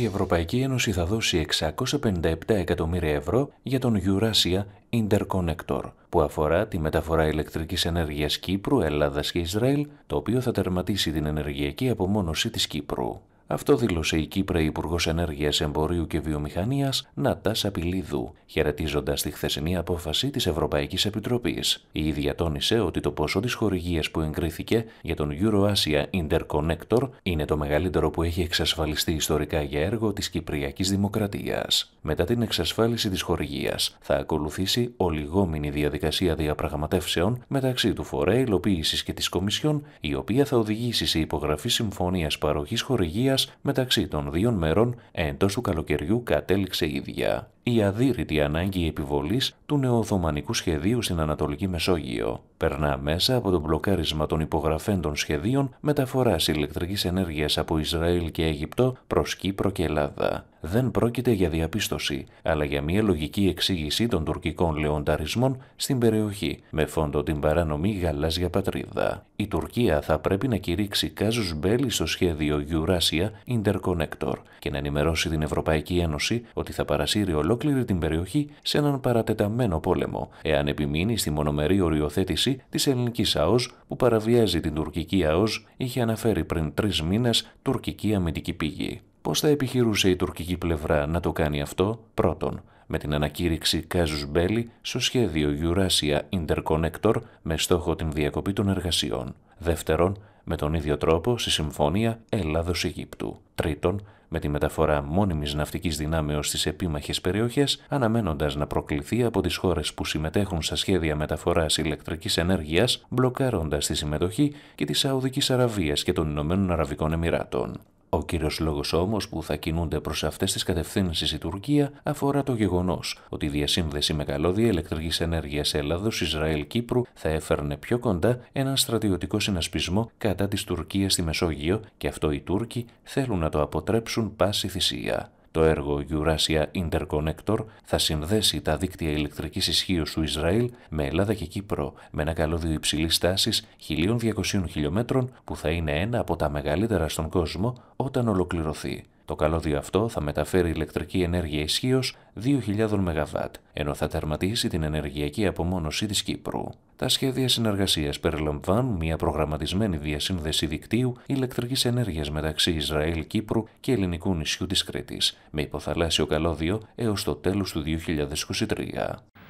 η Ευρωπαϊκή Ένωση θα δώσει 657 εκατομμύρια ευρώ για τον Eurasia Interconnector, που αφορά τη μεταφορά ηλεκτρικής ενέργειας Κύπρου, Ελλάδας και Ισραήλ, το οποίο θα τερματίσει την ενεργειακή απομόνωση της Κύπρου. Αυτό δήλωσε η Κύπρα Υπουργός Ενέργειας, Εμπορίου και Βιομηχανίας Νατάς Απειλίδου, χαιρετίζοντας τη χθεσινή απόφαση της Ευρωπαϊκής Επιτροπής. Η ίδια τόνισε ότι το ποσό της χορηγίας που εγκρίθηκε για τον EuroAsia Interconnector είναι το μεγαλύτερο που έχει εξασφαλιστεί ιστορικά για έργο της Κυπριακής Δημοκρατίας. Μετά την εξασφάλιση της χορηγίας, θα ακολουθήσει ολιγόμενη διαδικασία διαπραγματεύσεων μεταξύ του Φορέα Υλοποίησης και της Κομισιόν, η οποία θα οδηγήσει σε υπογραφή συμφωνίας παροχής χορηγίας μεταξύ των δύο μερών εντός του καλοκαιριού κατέληξε ίδια η αδύρυτη ανάγκη επιβολής του νεοοθωμανικού σχεδίου στην Ανατολική Μεσόγειο. Περνά μέσα από το μπλοκάρισμα των υπογραφέν των σχεδίων μεταφοράς ηλεκτρικής ενέργειας από Ισραήλ και Αίγυπτο προς Κύπρο και Ελλάδα. Δεν πρόκειται για διαπίστωση, αλλά για μια λογική εξήγηση των τουρκικών λεονταρισμών στην περιοχή, με φόντο την παράνομη γαλάζια πατρίδα. Η Τουρκία θα πρέπει να κηρύξει κάζους μπέλη στο σχέδιο Eurasia Interconnector και να ενημερώσει την Ευρωπαϊκή Ένωση ότι θα παρασύρει ολόκληρο ολόκληρη την περιοχή σε έναν παρατεταμένο πόλεμο, εάν επιμείνει στη μονομερή οριοθέτηση της ελληνικής ΑΟΣ που παραβιάζει την τουρκική ΑΟΣ, είχε αναφέρει πριν τρεις μήνες τουρκική αμυντική πηγή. Πώς θα επιχειρούσε η τουρκική πλευρά να το κάνει αυτό, πρώτον, με την ανακήρυξη Κάζους Μπέλη στο σχέδιο Eurasia Interconnector με στόχο την διακοπή των εργασιών. Δεύτερον, με τον ίδιο τρόπο στη Συμφωνία Ελλάδος-Αιγύπτου. Τρίτον, με τη μεταφορά μόνιμης ναυτικής δυνάμεως στις επίμαχες περιοχές, αναμένοντας να προκληθεί από τις χώρες που συμμετέχουν στα σχέδια μεταφοράς ηλεκτρικής ενέργειας, μπλοκάροντας τη συμμετοχή και της Σαουδικής Αραβίας και των Ηνωμένων Αραβικών Εμμυράτων. Ο κύριος λόγος όμως που θα κινούνται προς αυτές τις κατευθύνσεις η Τουρκία αφορά το γεγονός ότι η διασύνδεση με καλώδια ηλεκτρικής ενέργειας Ελλάδος-Ισραήλ-Κύπρου θα έφερνε πιο κοντά έναν στρατιωτικό συνασπισμό κατά της Τουρκίας στη Μεσόγειο και αυτό οι Τούρκοι θέλουν να το αποτρέψουν πάση θυσία. Το έργο Eurasia Interconnector θα συνδέσει τα δίκτυα ηλεκτρικής ισχύω του Ισραήλ με Ελλάδα και Κύπρο με ένα καλώδιο υψηλής τάσης 1200 χιλιόμετρων που θα είναι ένα από τα μεγαλύτερα στον κόσμο όταν ολοκληρωθεί. Το καλώδιο αυτό θα μεταφέρει ηλεκτρική ενέργεια ισχύως 2.000 ΜΒ, ενώ θα τερματίσει την ενεργειακή απομόνωση της Κύπρου. Τα σχέδια συνεργασίας περιλαμβάνουν μια προγραμματισμένη διασύνδεση δικτύου ηλεκτρικής ενέργειας μεταξύ Ισραήλ, Κύπρου και ελληνικού νησιού της Κρήτης, με υποθαλάσσιο καλώδιο έως το τέλος του 2023.